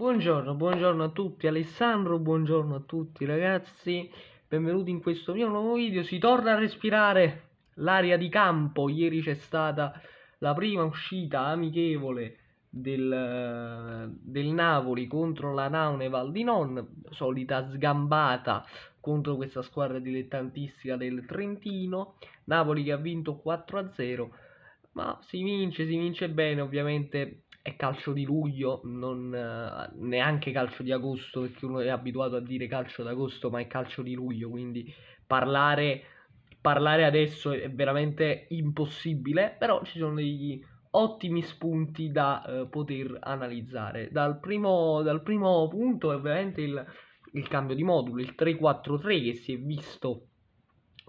Buongiorno, buongiorno a tutti Alessandro, buongiorno a tutti ragazzi, benvenuti in questo mio nuovo video, si torna a respirare l'aria di campo, ieri c'è stata la prima uscita amichevole del, del Napoli contro la Naune Valdinon, solita sgambata contro questa squadra dilettantistica del Trentino, Napoli che ha vinto 4-0, ma si vince, si vince bene ovviamente è calcio di luglio, non, eh, neanche calcio di agosto, perché uno è abituato a dire calcio d'agosto, ma è calcio di luglio, quindi parlare, parlare adesso è veramente impossibile, però ci sono degli ottimi spunti da eh, poter analizzare. Dal primo, dal primo punto è ovviamente il, il, cambio di modulo, il 3-4-3 che si è visto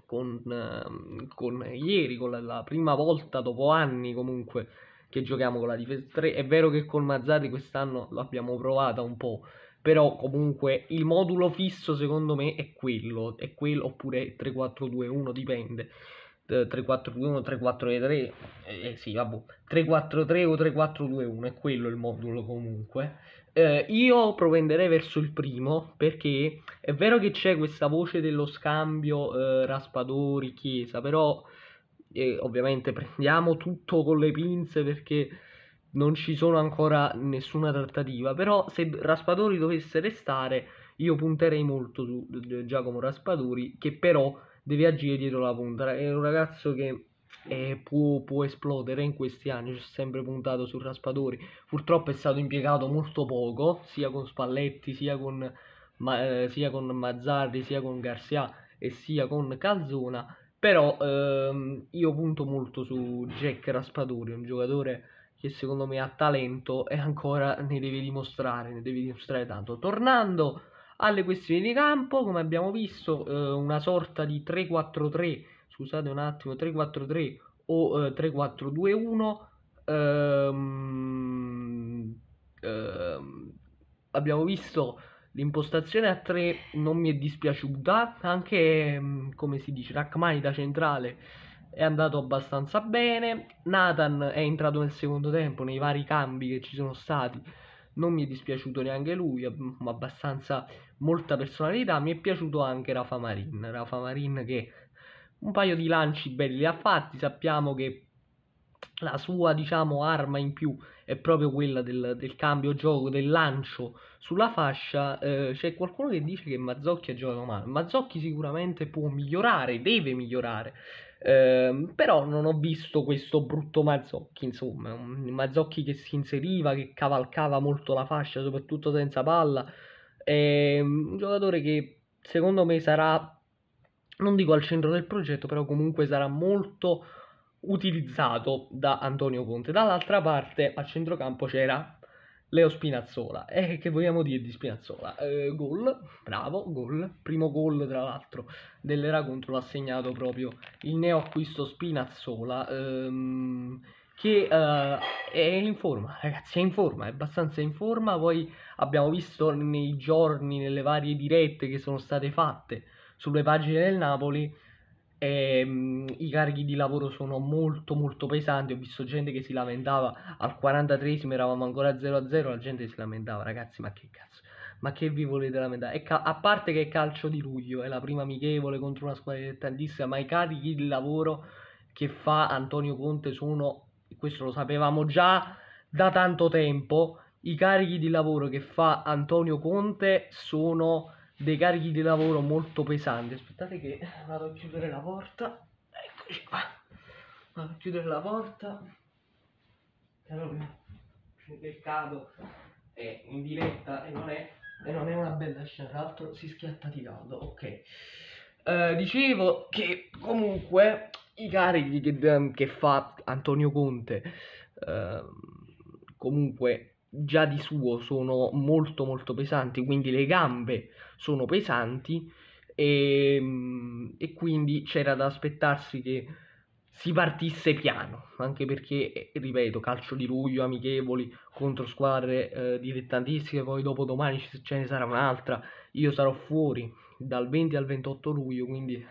con, eh, con ieri, con la, la prima volta dopo anni comunque che giochiamo con la difesa 3. È vero che col Mazzarri quest'anno l'abbiamo provata un po', però comunque il modulo fisso secondo me è quello, è quello oppure 3-4-2-1 dipende. 3-4-2-1, eh, 3-4-3, eh, eh, sì, vabbè, 3-4-3 o 3-4-2-1, è quello il modulo comunque. Eh, io propenderei verso il primo perché è vero che c'è questa voce dello scambio eh, Raspadori-Chiesa, però e ovviamente prendiamo tutto con le pinze perché non ci sono ancora nessuna trattativa, però se Raspadori dovesse restare io punterei molto su Giacomo Raspadori che però deve agire dietro la punta, è un ragazzo che eh, può, può, esplodere in questi anni, c'è sempre puntato su Raspadori, purtroppo è stato impiegato molto poco sia con Spalletti sia con, ma, eh, sia con Mazzarri sia con Garcia e sia con Calzona però ehm, io punto molto su Jack Raspadori, un giocatore che secondo me ha talento e ancora ne deve dimostrare, ne deve dimostrare tanto. Tornando alle questioni di campo, come abbiamo visto, eh, una sorta di 3-4-3, scusate un attimo, 3-4-3 o eh, 3-4-2-1. Ehm, ehm, abbiamo visto L'impostazione a 3 non mi è dispiaciuta, anche mm, come si dice, Rachmani da centrale è andato abbastanza bene, Nathan è entrato nel secondo tempo nei vari cambi che ci sono stati, non mi è dispiaciuto neanche lui, ha mm, abbastanza molta personalità, mi è piaciuto anche Rafa Marin, Rafa Marin che un paio di lanci belli li ha fatti, sappiamo che la sua diciamo, arma in più è proprio quella del, del cambio gioco, del lancio sulla fascia, eh, c'è qualcuno che dice che Mazzocchi ha giocato male. Mazzocchi sicuramente può migliorare, deve migliorare, eh, però non ho visto questo brutto Mazzocchi, insomma, un Mazzocchi che si inseriva, che cavalcava molto la fascia, soprattutto senza palla, è ehm, un giocatore che secondo me sarà, non dico al centro del progetto, però comunque sarà molto utilizzato da Antonio Conte. Dall'altra parte a centrocampo c'era Leo Spinazzola. E eh, che vogliamo dire di Spinazzola? Eh, gol, bravo, gol. Primo gol, tra l'altro, dell'era contro l'ha segnato proprio il neoacquisto Spinazzola. Ehm, che eh, è in forma, ragazzi, è in forma, è abbastanza in forma. Poi abbiamo visto nei giorni, nelle varie dirette che sono state fatte sulle pagine del Napoli, e, ehm, I carichi di lavoro sono molto molto pesanti. Ho visto gente che si lamentava al 43esimo, eravamo ancora 0-0. La gente si lamentava, ragazzi, ma che cazzo, ma che vi volete lamentare? Cal- a parte che è calcio di luglio, è la prima amichevole contro una squadra dilettantissima, ma i carichi di lavoro che fa Antonio Conte sono, questo lo sapevamo già da tanto tempo, i carichi di lavoro che fa Antonio Conte sono dei carichi di lavoro molto pesanti. Aspettate che vado a chiudere la porta. Eccoci qua. Vado a chiudere la porta. Allora, nel caso è in diretta e non è, e non è una bella scena. Tra l'altro si schiatta di caldo. Ok. Eh, dicevo che comunque i carichi che, che fa Antonio Conte eh, comunque già di suo sono molto molto pesanti, quindi le gambe sono pesanti e, ehm, e quindi c'era da aspettarsi che si partisse piano, anche perché, eh, ripeto, calcio di luglio, amichevoli, contro squadre eh, dilettantistiche, poi dopo domani ce ne sarà un'altra, io sarò fuori dal 20 al 28 luglio, quindi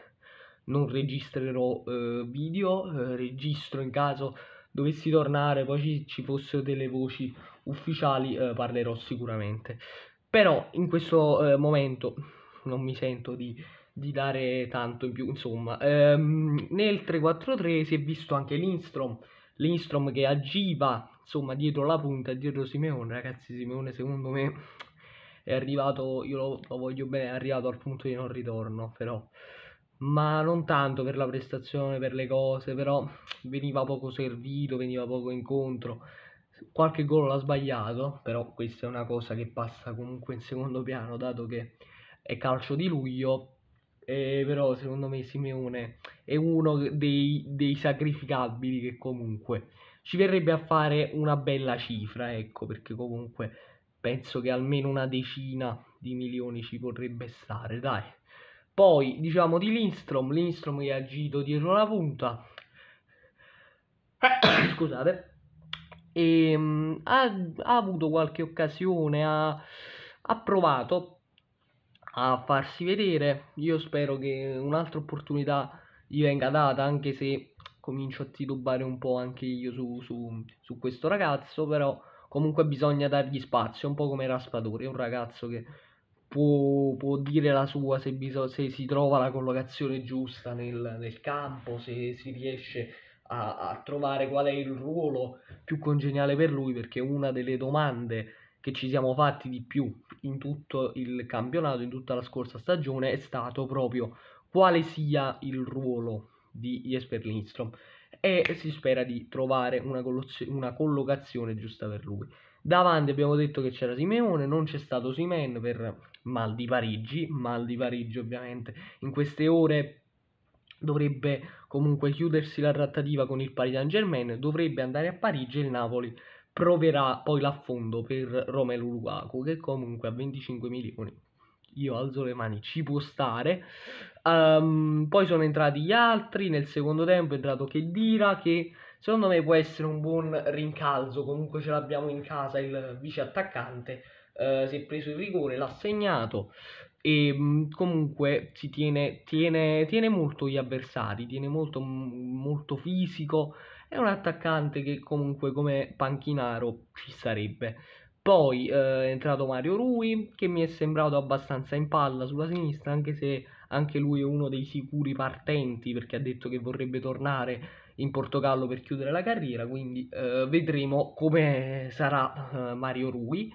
non registrerò eh, video, eh, registro in caso dovessi tornare, poi ci, ci fossero delle voci ufficiali eh, parlerò sicuramente. Però in questo eh, momento non mi sento di, di, dare tanto in più, insomma. Ehm, nel 343 si è visto anche l'Instrom, l'Instrom che agiva, insomma, dietro la punta, dietro Simeone. Ragazzi, Simeone secondo me è arrivato, io lo, lo voglio bene, è arrivato al punto di non ritorno, però ma non tanto per la prestazione, per le cose, però veniva poco servito, veniva poco incontro qualche gol l'ha sbagliato, però questa è una cosa che passa comunque in secondo piano dato che è calcio di luglio, eh, però secondo me Simeone è uno dei, dei, sacrificabili che comunque ci verrebbe a fare una bella cifra, ecco, perché comunque penso che almeno una decina di milioni ci potrebbe stare, dai. Poi diciamo di Lindstrom, Lindstrom che ha agito dietro la punta, scusate, e ehm, ha, ha, avuto qualche occasione, ha, ha provato a farsi vedere. Io spero che un'altra opportunità gli venga data, anche se comincio a titubare un po' anche io su, su, su questo ragazzo, però comunque bisogna dargli spazio, un po' come Raspatore, un ragazzo che può, può dire la sua se, bisog- se si trova la collocazione giusta nel, nel campo, se si riesce a a, a trovare qual è il ruolo più congeniale per lui, perché una delle domande che ci siamo fatti di più in tutto il campionato, in tutta la scorsa stagione, è stato proprio quale sia il ruolo di Jesper Lindstrom e si spera di trovare una, colloz- una, collocazione giusta per lui. Davanti abbiamo detto che c'era Simeone, non c'è stato Simen per mal di Parigi, mal di Parigi ovviamente in queste ore dovrebbe comunque chiudersi la trattativa con il Paris Saint Germain, dovrebbe andare a Parigi e il Napoli proverà poi l'affondo per Romelu Lukaku che comunque a 25 milioni io alzo le mani, ci può stare. Um, poi sono entrati gli altri, nel secondo tempo è entrato Kedira che secondo me può essere un buon rincalzo, comunque ce l'abbiamo in casa il vice attaccante, uh, eh, si è preso il rigore, l'ha segnato, e ehm, comunque si tiene, tiene, tiene, molto gli avversari, tiene molto, molto fisico, è un attaccante che comunque come panchinaro ci sarebbe. Poi eh, è entrato Mario Rui che mi è sembrato abbastanza in palla sulla sinistra anche se anche lui è uno dei sicuri partenti perché ha detto che vorrebbe tornare in Portogallo per chiudere la carriera quindi eh, vedremo come sarà eh, Mario Rui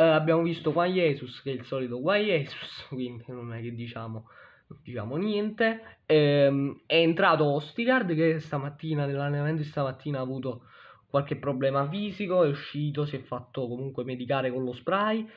eh, abbiamo visto Juan Jesus che è il solito Juan Jesus, quindi non è che diciamo, diciamo niente. Eh, è entrato Ostigard che stamattina, nell'allenamento di stamattina ha avuto qualche problema fisico, è uscito, si è fatto comunque medicare con lo spray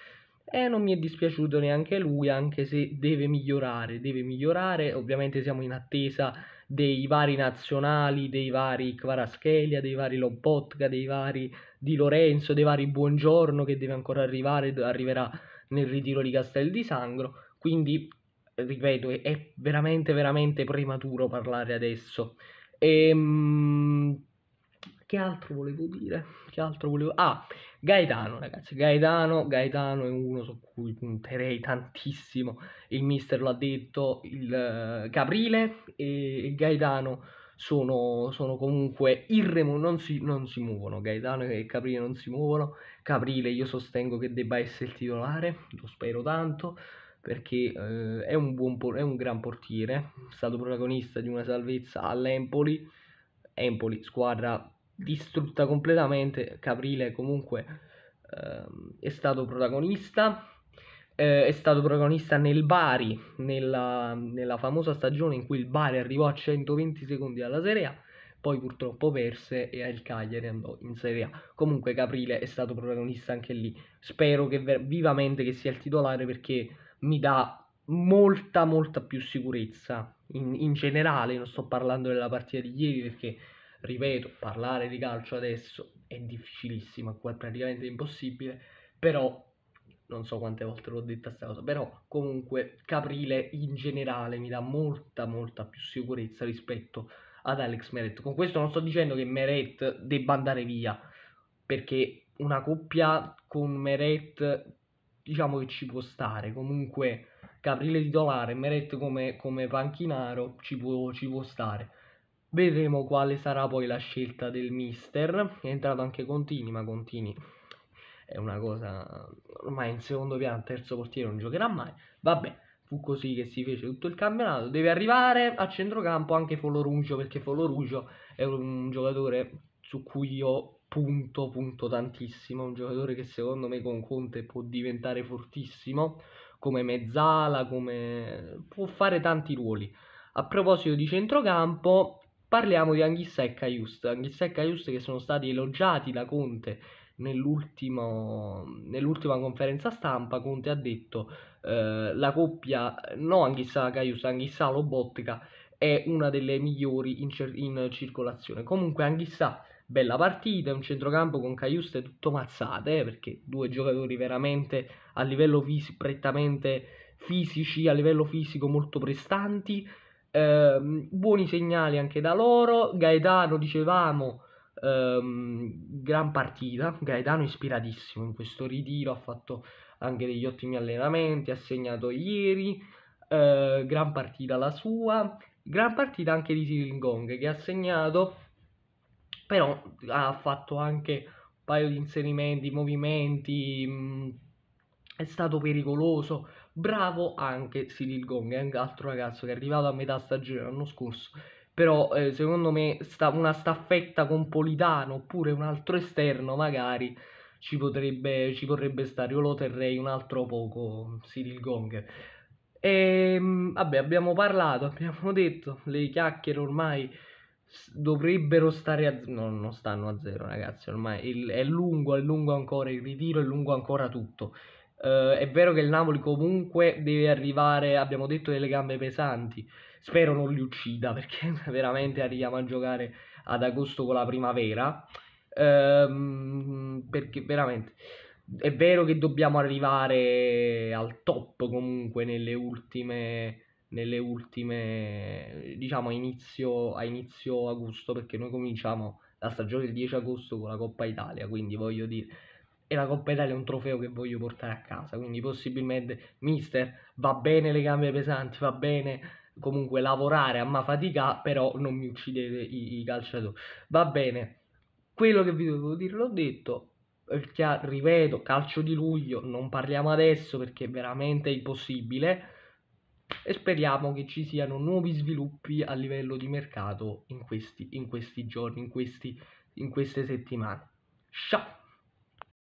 e non mi è dispiaciuto neanche lui, anche se deve migliorare, deve migliorare, ovviamente siamo in attesa dei vari nazionali, dei vari Kvaraschelia, dei vari Lobotka, dei vari Di Lorenzo, dei vari Buongiorno che deve ancora arrivare, arriverà nel ritiro di Castel di Sangro, quindi ripeto è veramente veramente prematuro parlare adesso. E, ehm, che altro volevo dire? Che altro volevo... Ah, Gaetano, ragazzi, Gaetano, Gaetano è uno su cui punterei tantissimo, il mister l'ha detto, il uh, eh, Caprile e Gaetano sono, sono comunque irremo, non si, non si muovono, Gaetano e Caprile non si muovono, Caprile io sostengo che debba essere il titolare, lo spero tanto, perché eh, è, un buon, è un gran portiere, è stato protagonista di una salvezza all'Empoli, Empoli, squadra distrutta completamente. Caprile comunque ehm, è stato protagonista. Eh, è stato protagonista nel Bari, nella, nella, famosa stagione in cui il Bari arrivò a 120 secondi alla Serie A, poi purtroppo perse e il Cagliari andò in Serie A. Comunque Caprile è stato protagonista anche lì. Spero che ver- vivamente che sia il titolare perché mi dà molta molta più sicurezza in, in generale, non sto parlando della partita di ieri perché ripeto, parlare di calcio adesso è difficilissimo, è praticamente impossibile, però non so quante volte l'ho detta questa cosa, però comunque Caprile in generale mi dà molta molta più sicurezza rispetto ad Alex Meret. Con questo non sto dicendo che Meret debba andare via, perché una coppia con Meret diciamo che ci può stare, comunque Caprile titolare, Meret come, come panchinaro ci può, ci può stare Vedremo quale sarà poi la scelta del mister. È entrato anche Contini, ma Contini è una cosa ormai in secondo piano, terzo portiere non giocherà mai. Vabbè, fu così che si fece tutto il campionato. Deve arrivare a centrocampo anche Folorugio perché Folorugio è un giocatore su cui io punto, punto tantissimo, un giocatore che secondo me con Conte può diventare fortissimo come mezzala, come può fare tanti ruoli. A proposito di centrocampo, Parliamo di Anghissa e Caiust. Anghissa e Caiust che sono stati elogiati da Conte nell'ultima conferenza stampa. Conte ha detto eh, la coppia, no Anghissa Caiust, Anghissa Lobotica è una delle migliori in, in circolazione. Comunque Anghissa, bella partita, un centrocampo con Caiust è tutto mazzate, eh, perché due giocatori veramente a livello fisico, prettamente fisici, a livello fisico molto prestanti Ehm, buoni segnali anche da loro. Gaetano, dicevamo, ehm, gran partita. Gaetano ispiratissimo in questo ritiro, ha fatto anche degli ottimi allenamenti, ha segnato ieri. Ehm, gran partita la sua. Gran partita anche di Silingong che ha segnato, però ha fatto anche un paio di inserimenti, movimenti, mh, mm, è stato pericoloso Bravo anche Cyril Gong, è un altro ragazzo che è arrivato a metà stagione l'anno scorso. Però eh, secondo me sta una staffetta con Politano oppure un altro esterno magari ci potrebbe, ci potrebbe stare. Io lo terrei un altro poco Cyril Gong. E, ehm, vabbè, abbiamo parlato, abbiamo detto, le chiacchiere ormai dovrebbero stare a zero. No, non stanno a zero, ragazzi. Ormai è lungo, è lungo ancora il ritiro, è lungo ancora tutto. Uh, è vero che il Napoli comunque deve arrivare, abbiamo detto, delle gambe pesanti. Spero non li uccida perché veramente arriviamo a giocare ad agosto con la primavera. Uh, perché veramente è vero che dobbiamo arrivare al top comunque nelle ultime, nelle ultime diciamo a inizio, a inizio agosto perché noi cominciamo la stagione il 10 agosto con la Coppa Italia quindi voglio dire e la Coppa Italia è un trofeo che voglio portare a casa, quindi possibilmente mister va bene le gambe pesanti, va bene comunque lavorare a ma fatica, però non mi uccidete i, i calciatori. Va bene, quello che vi devo dire l'ho detto, eh, ripeto, calcio di luglio, non parliamo adesso perché è veramente impossibile e speriamo che ci siano nuovi sviluppi a livello di mercato in questi, in questi giorni, in, questi, in queste settimane. Ciao!